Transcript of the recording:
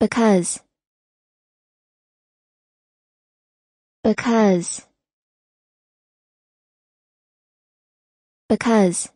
because because because